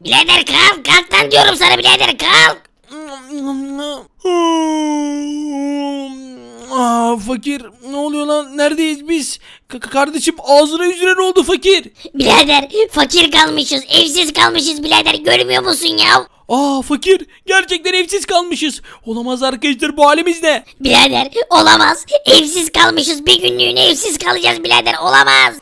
Bilader kalk kalk lan diyorum sana bilader kalk. Aa, fakir ne oluyor lan neredeyiz biz? K- kardeşim ağzına yüzüne ne oldu fakir? Bilader fakir kalmışız evsiz kalmışız bilader görmüyor musun ya? Aa fakir gerçekten evsiz kalmışız. Olamaz arkadaşlar bu halimiz ne? Birader olamaz. Evsiz kalmışız. Bir günlüğüne evsiz kalacağız birader olamaz.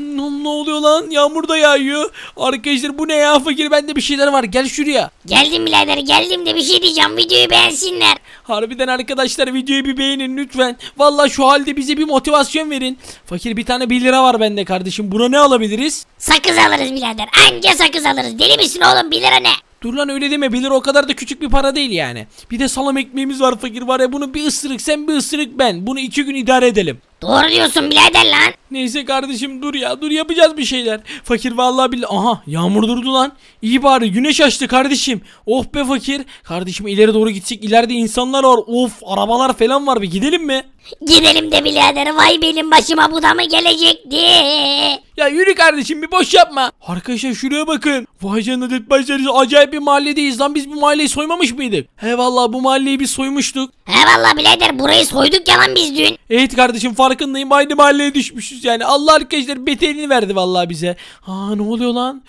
Ne, ne oluyor lan? Yağmur da yağıyor. Arkadaşlar bu ne ya fakir bende bir şeyler var. Gel şuraya. Geldim birader geldim de bir şey diyeceğim. Videoyu beğensinler. Harbiden arkadaşlar videoyu bir beğenin lütfen. Valla şu halde bize bir motivasyon verin. Fakir bir tane 1 lira var bende kardeşim. Buna ne alabiliriz? Sakız alırız birader. Anca sakız alırız. Deli misin oğlum 1 lira ne? Dur lan öyle deme bilir o kadar da küçük bir para değil yani. Bir de salam ekmeğimiz var fakir var ya bunu bir ısırık sen bir ısırık ben. Bunu iki gün idare edelim. Doğru diyorsun birader lan. Neyse kardeşim dur ya dur yapacağız bir şeyler. Fakir vallahi billahi aha yağmur durdu lan. İyi bari güneş açtı kardeşim. Oh be fakir. Kardeşim ileri doğru gitsek ileride insanlar var. Of arabalar falan var bir gidelim mi? Gidelim de birader vay benim başıma bu da mı gelecekti? Ya yürü kardeşim bir boş yapma. Arkadaşlar şuraya bakın. Vay canına det acayip bir mahalledeyiz lan biz bu mahalleyi soymamış mıydık? He vallahi bu mahalleyi biz soymuştuk. He vallahi birader burayı soyduk ya lan biz dün. Evet kardeşim fark farkındayım. Aynı mahalleye düşmüşüz yani. Allah arkadaşlar beterini verdi vallahi bize. Ha ne oluyor lan?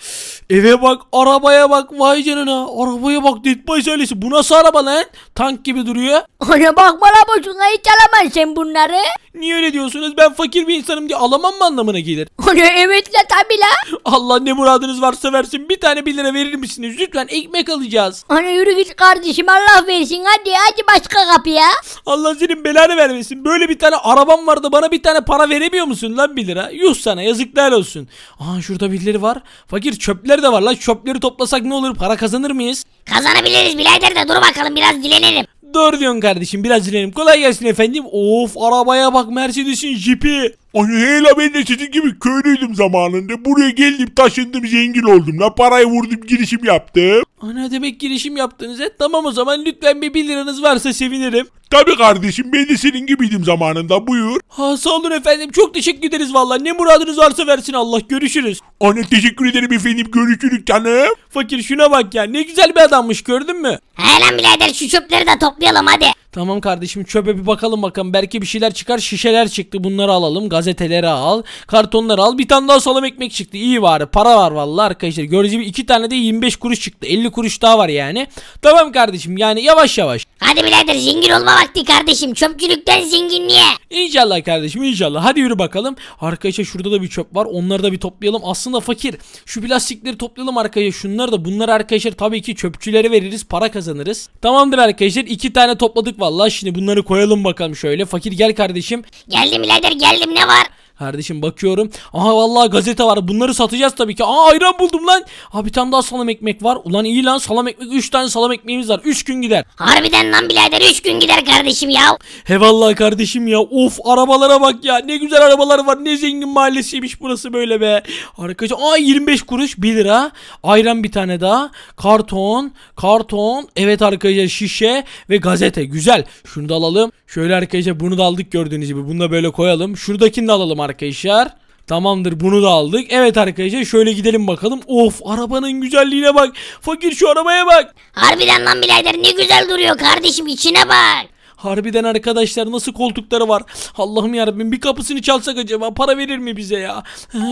Eve bak, arabaya bak. Vay canına. Arabaya bak. Deadboys ailesi. Bu nasıl araba lan? Tank gibi duruyor. Ona bak, la boşuna hiç sen bunları. Niye öyle diyorsunuz? Ben fakir bir insanım diye alamam mı anlamına gelir? Ona evet la tabi la. Allah ne muradınız varsa versin. Bir tane 1 lira verir misiniz? Lütfen ekmek alacağız. Ana yürü git kardeşim Allah versin. Hadi hadi başka kapıya. Allah senin belanı vermesin. Böyle bir tane arabam var da bana bir tane para veremiyor musun lan 1 lira? Yuh sana yazıklar olsun. Aha şurada birileri var. Fakir çöpler de var lan. Çöpleri toplasak ne olur? Para kazanır mıyız? Kazanabiliriz birader de dur bakalım biraz dilenelim. Dur diyorsun kardeşim biraz dilenelim. Kolay gelsin efendim. Of arabaya bak Mercedes'in jipi. Onu hele ben de sizin gibi köylüydüm zamanında. Buraya geldim taşındım zengin oldum. La parayı vurdum girişim yaptım. Ana demek girişim yaptınız he. Tamam o zaman lütfen bir 1 liranız varsa sevinirim. Tabii kardeşim ben de senin gibiydim zamanında buyur. Ha sağ olun efendim çok teşekkür ederiz valla. Ne muradınız varsa versin Allah görüşürüz. Ana teşekkür ederim efendim görüşürüz canım. Fakir şuna bak ya ne güzel bir adammış gördün mü? He lan birader şu çöpleri de toplayalım hadi. Tamam kardeşim çöpe bir bakalım bakalım. Belki bir şeyler çıkar. Şişeler çıktı. Bunları alalım. Gazeteleri al. Kartonları al. Bir tane daha salam ekmek çıktı. İyi var. Para var vallahi arkadaşlar. Gördüğünüz gibi iki tane de 25 kuruş çıktı. 50 kuruş daha var yani. Tamam kardeşim yani yavaş yavaş. Hadi birader zengin olma vakti kardeşim. Çöpçülükten zenginliğe. İnşallah kardeşim inşallah. Hadi yürü bakalım. Arkadaşlar şurada da bir çöp var. Onları da bir toplayalım. Aslında fakir. Şu plastikleri toplayalım arkadaşlar. Şunları da bunlar arkadaşlar tabii ki çöpçülere veririz. Para kazanırız. Tamamdır arkadaşlar. iki tane topladık Vallahi şimdi bunları koyalım bakalım şöyle. Fakir gel kardeşim. Geldim birader geldim ne var? Kardeşim bakıyorum. Aha vallahi gazete var. Bunları satacağız tabii ki. Aa ayran buldum lan. Aa bir tane daha salam ekmek var. Ulan iyi lan salam ekmek. 3 tane salam ekmeğimiz var. 3 gün gider. Harbiden lan birader 3 gün gider kardeşim ya. He vallahi kardeşim ya. Of arabalara bak ya. Ne güzel arabalar var. Ne zengin mahallesiymiş burası böyle be. Arkadaşlar aa 25 kuruş 1 lira. Ayran bir tane daha. Karton, karton. Evet arkadaşlar şişe ve gazete. Güzel. Şunu da alalım. Şöyle arkadaşlar bunu da aldık gördüğünüz gibi. Bunu da böyle koyalım. Şuradakini de alalım arkadaşlar arkadaşlar. Tamamdır bunu da aldık. Evet arkadaşlar şöyle gidelim bakalım. Of arabanın güzelliğine bak. Fakir şu arabaya bak. Harbiden lan birader ne güzel duruyor kardeşim içine bak. Harbiden arkadaşlar nasıl koltukları var. Allah'ım yarabbim bir kapısını çalsak acaba para verir mi bize ya?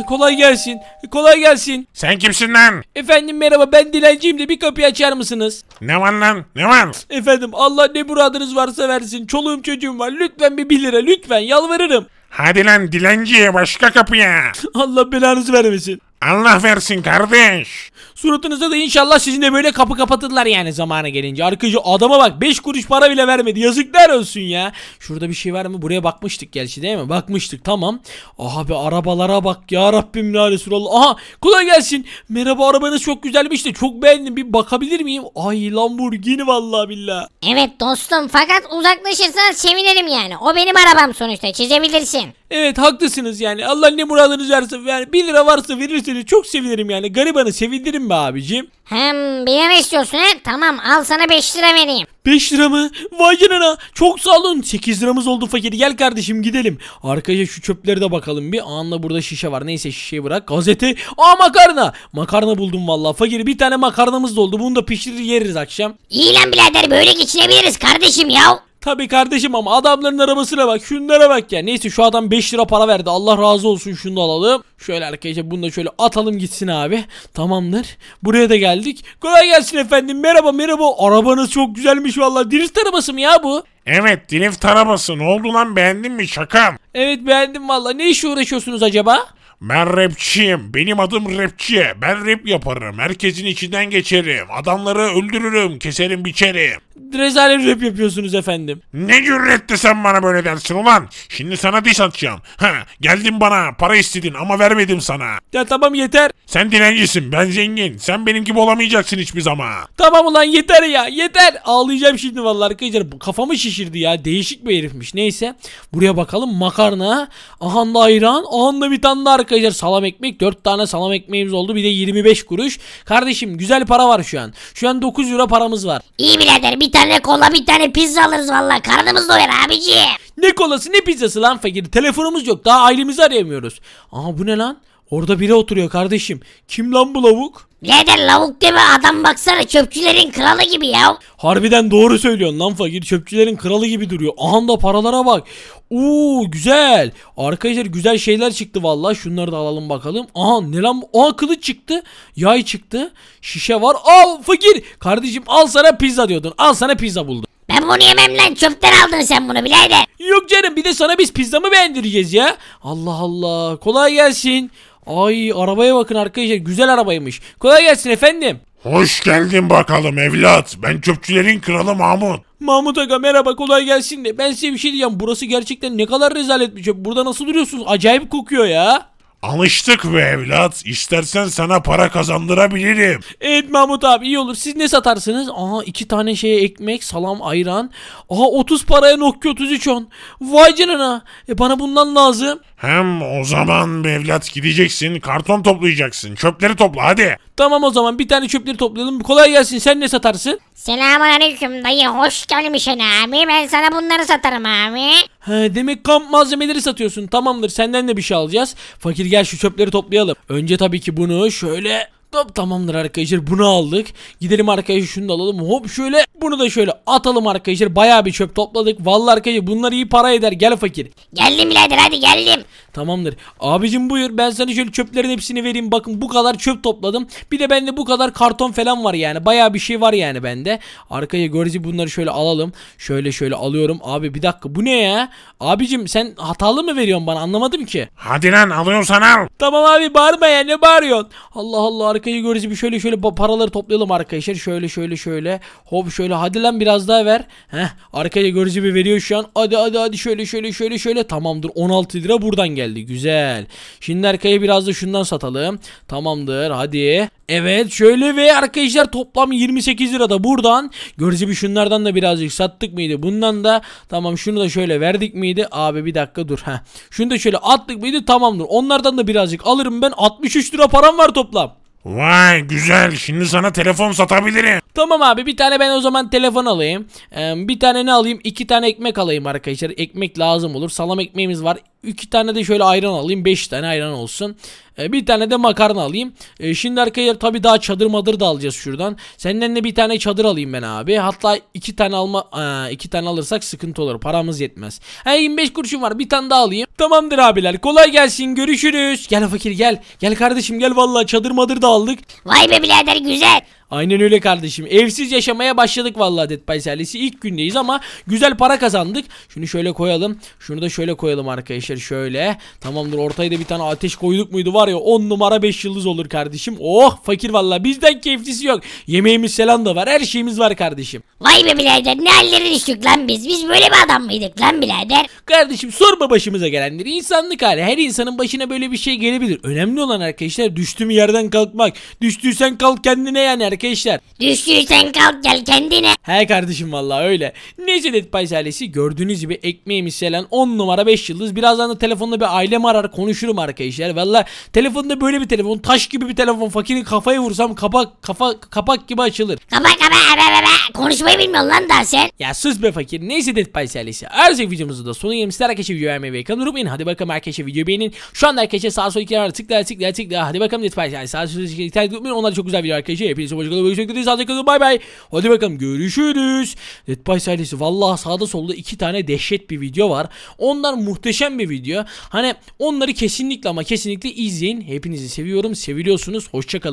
kolay gelsin. Kolay gelsin. Sen kimsin lan? Efendim merhaba ben dilenciyim de bir kapıyı açar mısınız? Ne var lan? Ne var? Efendim Allah ne muradınız varsa versin. Çoluğum çocuğum var. Lütfen bir 1 lira lütfen yalvarırım. Hadi lan dilenciye başka kapıya. Allah belanızı vermesin. Allah versin kardeş. Suratınıza da inşallah sizin de böyle kapı kapatırlar yani zamanı gelince. Arkacı adama bak 5 kuruş para bile vermedi. Yazıklar olsun ya. Şurada bir şey var mı? Buraya bakmıştık gerçi değil mi? Bakmıştık tamam. Aha bir arabalara bak ya Rabbim la Resulallah. Aha kolay gelsin. Merhaba arabanız çok güzelmiş de çok beğendim. Bir bakabilir miyim? Ay Lamborghini vallahi billah. Evet dostum fakat uzaklaşırsanız sevinirim yani. O benim arabam sonuçta çizebilirsin. Evet haklısınız yani. Allah ne muradınız varsa yani 1 lira varsa verirseniz çok sevinirim yani. Garibanı sevindiririm be abicim. Hem bir mi istiyorsun he? Tamam al sana 5 lira vereyim. 5 lira mı? Vay canına. Çok sağ olun. 8 liramız oldu fakir. Gel kardeşim gidelim. Arkaya şu çöpleri de bakalım bir. Anla burada şişe var. Neyse şişeyi bırak. Gazete. Aa makarna. Makarna buldum vallahi fakir. Bir tane makarnamız da oldu. Bunu da pişirir yeriz akşam. İyi lan birader böyle geçinebiliriz kardeşim ya. Tabi kardeşim ama adamların arabasına bak şunlara bak ya. Neyse şu adam 5 lira para verdi. Allah razı olsun şunu da alalım. Şöyle arkadaşlar bunu da şöyle atalım gitsin abi. Tamamdır. Buraya da geldik. Kolay gelsin efendim. Merhaba merhaba. Arabanız çok güzelmiş valla. Drift arabası mı ya bu? Evet drift arabası. Ne oldu lan beğendin mi şakam? Evet beğendim valla. Ne işle uğraşıyorsunuz acaba? Ben rapçiyim. Benim adım rapçi. Ben rap yaparım. Herkesin içinden geçerim. Adamları öldürürüm. Keserim biçerim rezalet rap yapıyorsunuz efendim. Ne cüretle sen bana böyle dersin ulan. Şimdi sana diş atacağım. Ha, geldin bana para istedin ama vermedim sana. Ya tamam yeter. Sen dilencisin ben zengin. Sen benim gibi olamayacaksın hiçbir zaman. Tamam ulan yeter ya yeter. Ağlayacağım şimdi vallahi arkadaşlar. Bu kafamı şişirdi ya. Değişik bir herifmiş. Neyse. Buraya bakalım makarna. Aha da ayran. Aha da bir tane de arkadaşlar salam ekmek. 4 tane salam ekmeğimiz oldu. Bir de 25 kuruş. Kardeşim güzel para var şu an. Şu an 9 euro paramız var. İyi birader bir bir tane kola bir tane pizza alırız valla karnımız doyar abiciğim. Ne kolası ne pizzası lan fakir telefonumuz yok daha ailemizi arayamıyoruz. Aa bu ne lan? Orada biri oturuyor kardeşim. Kim lan bu lavuk? Neden lavuk deme adam baksana çöpçülerin kralı gibi ya. Harbiden doğru söylüyorsun lan fakir. Çöpçülerin kralı gibi duruyor. Aha da paralara bak. Uuu güzel. Arkadaşlar güzel şeyler çıktı valla. Şunları da alalım bakalım. Aha ne lan? bu? Aha kılıç çıktı. Yay çıktı. Şişe var. Al fakir. Kardeşim al sana pizza diyordun. Al sana pizza buldum. Ben bunu yemem lan çöpten aldın sen bunu birader. Yok canım bir de sana biz pizzamı beğendireceğiz ya. Allah Allah. Kolay gelsin. Ay arabaya bakın arkadaşlar güzel arabaymış. Kolay gelsin efendim. Hoş geldin bakalım evlat. Ben çöpçülerin kralı Mahmut. Mahmut Aga merhaba kolay gelsin de. Ben size bir şey diyeceğim. Burası gerçekten ne kadar rezalet bir çöp. Burada nasıl duruyorsunuz? Acayip kokuyor ya. Alıştık be evlat. İstersen sana para kazandırabilirim. Evet Mahmut abi iyi olur. Siz ne satarsınız? Aha iki tane şeye ekmek, salam, ayran. Aha 30 paraya Nokia 3310. Vay canına. E bana bundan lazım. Hem o zaman be evlat gideceksin karton toplayacaksın çöpleri topla hadi. Tamam o zaman bir tane çöpleri toplayalım. Kolay gelsin sen ne satarsın? Selamünaleyküm dayı hoş gelmişsin abi. Ben sana bunları satarım abi. He, demek kamp malzemeleri satıyorsun. Tamamdır senden de bir şey alacağız. Fakir gel şu çöpleri toplayalım. Önce tabii ki bunu şöyle Hop tamamdır arkadaşlar bunu aldık. Gidelim arkadaşlar şunu da alalım. Hop şöyle bunu da şöyle atalım arkadaşlar. Baya bir çöp topladık. Vallahi arkadaşlar bunlar iyi para eder. Gel fakir. Geldim birader hadi geldim. Tamamdır. Abicim buyur ben sana şöyle çöplerin hepsini vereyim. Bakın bu kadar çöp topladım. Bir de bende bu kadar karton falan var yani. Baya bir şey var yani bende. Arkadaşlar görücü bunları şöyle alalım. Şöyle şöyle alıyorum. Abi bir dakika bu ne ya? Abicim sen hatalı mı veriyorsun bana anlamadım ki. Hadi lan alıyorsan al. Tamam abi bağırma ya ne bağırıyorsun? Allah Allah arkayı bir şöyle şöyle paraları toplayalım arkadaşlar. Şöyle şöyle şöyle. Hop şöyle hadi lan biraz daha ver. Heh arkaya bir veriyor şu an. Hadi hadi hadi şöyle şöyle şöyle şöyle. Tamamdır 16 lira buradan geldi. Güzel. Şimdi arkaya biraz da şundan satalım. Tamamdır hadi. Evet şöyle ve arkadaşlar toplam 28 lira da buradan görece bir şunlardan da birazcık sattık mıydı? Bundan da tamam şunu da şöyle verdik miydi? Abi bir dakika dur ha. Şunu da şöyle attık mıydı? Tamamdır. Onlardan da birazcık alırım ben. 63 lira param var toplam. Vay güzel şimdi sana telefon satabilirim. Tamam abi bir tane ben o zaman telefon alayım. Ee, bir tane ne alayım? İki tane ekmek alayım arkadaşlar. Ekmek lazım olur. Salam ekmeğimiz var. İki tane de şöyle ayran alayım. Beş tane ayran olsun. E, bir tane de makarna alayım. E, şimdi arkaya tabii daha çadır madır da alacağız şuradan. Senden de bir tane çadır alayım ben abi. Hatta iki tane alma e, iki tane alırsak sıkıntı olur. Paramız yetmez. He 25 kuruşum var. Bir tane daha alayım. Tamamdır abiler. Kolay gelsin. Görüşürüz. Gel fakir gel. Gel kardeşim gel vallahi çadır madır da aldık. Vay be birader güzel. Aynen öyle kardeşim. Evsiz yaşamaya başladık vallahi Dead by Silence'i. İlk gündeyiz ama güzel para kazandık. Şunu şöyle koyalım. Şunu da şöyle koyalım arkadaşlar. Şöyle. Tamamdır. Ortaya da bir tane ateş koyduk muydu var ya 10 numara 5 yıldız olur kardeşim. Oh fakir vallahi bizden keyiflisi yok. Yemeğimiz selam da var. Her şeyimiz var kardeşim. Vay be birader ne hallere düştük lan biz. Biz böyle bir adam mıydık lan birader? Kardeşim sorma başımıza gelenleri. İnsanlık hali. Her insanın başına böyle bir şey gelebilir. Önemli olan arkadaşlar düştüğüm yerden kalkmak. Düştüysen kalk kendine yani arkadaşlar arkadaşlar. Düştüysen kalk gel kendine. He kardeşim vallahi öyle. Neyse Dead Pies ailesi gördüğünüz gibi ekmeğimiz falan 10 numara 5 yıldız. Birazdan da telefonla bir ailem arar konuşurum arkadaşlar. Valla telefonda böyle bir telefon taş gibi bir telefon fakirin kafayı vursam kapak kafa kapak gibi açılır. Kapak kapa kapa kapa konuşmayı bilmiyorsun lan daha sen. Ya sus be fakir neyse Dead Pies ailesi. Erzek videomuzu da sonu yemişler arkadaşlar videoyu beğenmeyi ve kanalı unutmayın. Hadi bakalım arkadaşlar videoyu beğenin. Şu anda arkadaşlar sağa sola iki kenara tıkla tıkla tıkla. Hadi bakalım Dead Pies ailesi sağa sola iki kenara tıkla. Onlar çok güzel video arkadaşlar. Hepinize hoş Başka görüşmek dileğiyle. Sağlıcakla bay bay. Hadi bakalım görüşürüz. Dead by Silence'i vallahi sağda solda iki tane dehşet bir video var. Onlar muhteşem bir video. Hani onları kesinlikle ama kesinlikle izleyin. Hepinizi seviyorum. Seviliyorsunuz. Hoşçakalın.